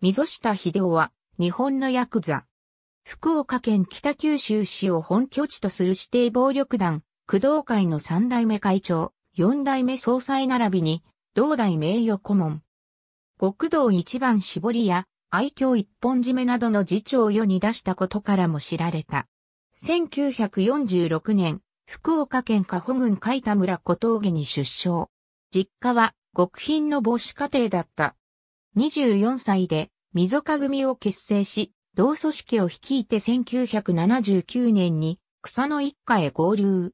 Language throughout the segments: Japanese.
溝下秀夫は、日本のヤクザ。福岡県北九州市を本拠地とする指定暴力団、工藤会の三代目会長、四代目総裁並びに、同代名誉顧問。極道一番絞りや、愛嬌一本締めなどの次長を世に出したことからも知られた。1946年、福岡県加保郡海田村小峠に出生。実家は、極貧の母子家庭だった24歳で、溝か組を結成し、同組織を率いて1979年に草の一家へ合流。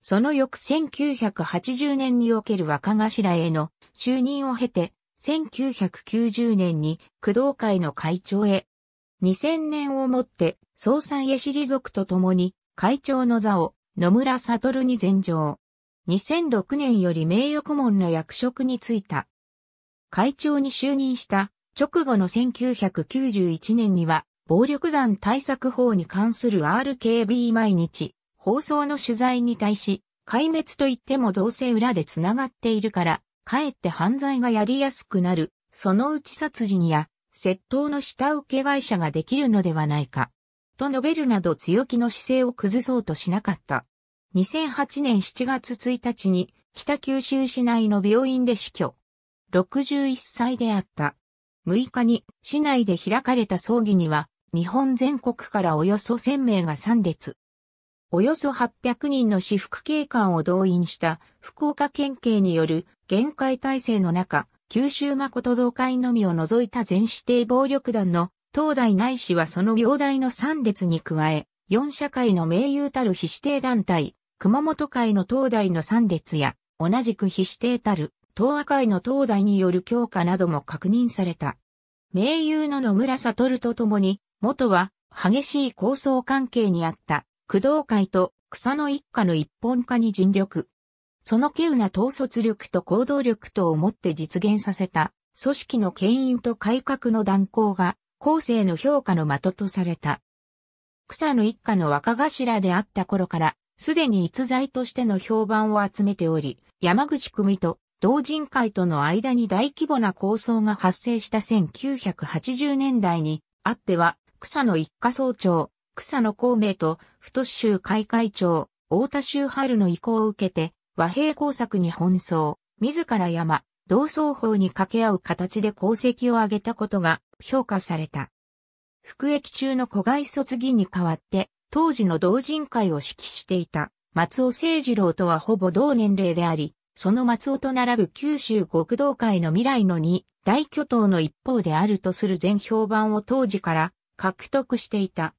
その翌1980年における若頭への就任を経て、1990年に工藤会の会長へ。2000年をもって総裁へ退持族と共に会長の座を野村悟に全上。2006年より名誉顧問の役職に就いた。会長に就任した直後の1991年には、暴力団対策法に関する RKB 毎日、放送の取材に対し、壊滅といってもどうせ裏で繋がっているから、かえって犯罪がやりやすくなる、そのうち殺人や、窃盗の下請け会社ができるのではないか。と述べるなど強気の姿勢を崩そうとしなかった。2008年7月1日に北九州市内の病院で死去。61歳であった。6日に市内で開かれた葬儀には、日本全国からおよそ1000名が参列。およそ800人の私服警官を動員した福岡県警による限界体制の中、九州誠同会のみを除いた全指定暴力団の東大内氏はその病大の参列に加え、四社会の名優たる非指定団体、熊本会の東大の参列や、同じく非指定たる東亜会の東大による強化なども確認された。盟友の野村悟と共に、元は激しい構想関係にあった工藤会と草の一家の一本化に尽力。その稀有な統率力と行動力とをもって実現させた組織の牽引と改革の断行が後世の評価の的とされた。草の一家の若頭であった頃から、すでに逸材としての評判を集めており、山口組と同人会との間に大規模な抗争が発生した1980年代にあっては、草野一家総長、草野孔明と、太州会会長、大田州春の意向を受けて、和平工作に奔走、自ら山、同双方に掛け合う形で功績を挙げたことが評価された。服役中の古外卒議に代わって、当時の同人会を指揮していた松尾誠二郎とはほぼ同年齢であり、その松尾と並ぶ九州国道会の未来の2大巨頭の一方であるとする全評判を当時から獲得していた。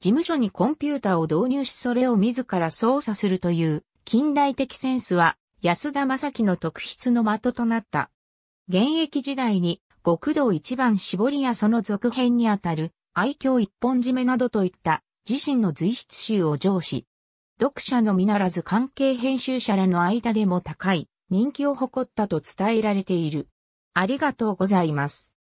事務所にコンピューターを導入しそれを自ら操作するという近代的センスは安田正樹の特筆の的となった。現役時代に極道一番絞りやその続編にあたる愛嬌一本締めなどといった自身の随筆集を上司、読者のみならず関係編集者らの間でも高い人気を誇ったと伝えられている。ありがとうございます。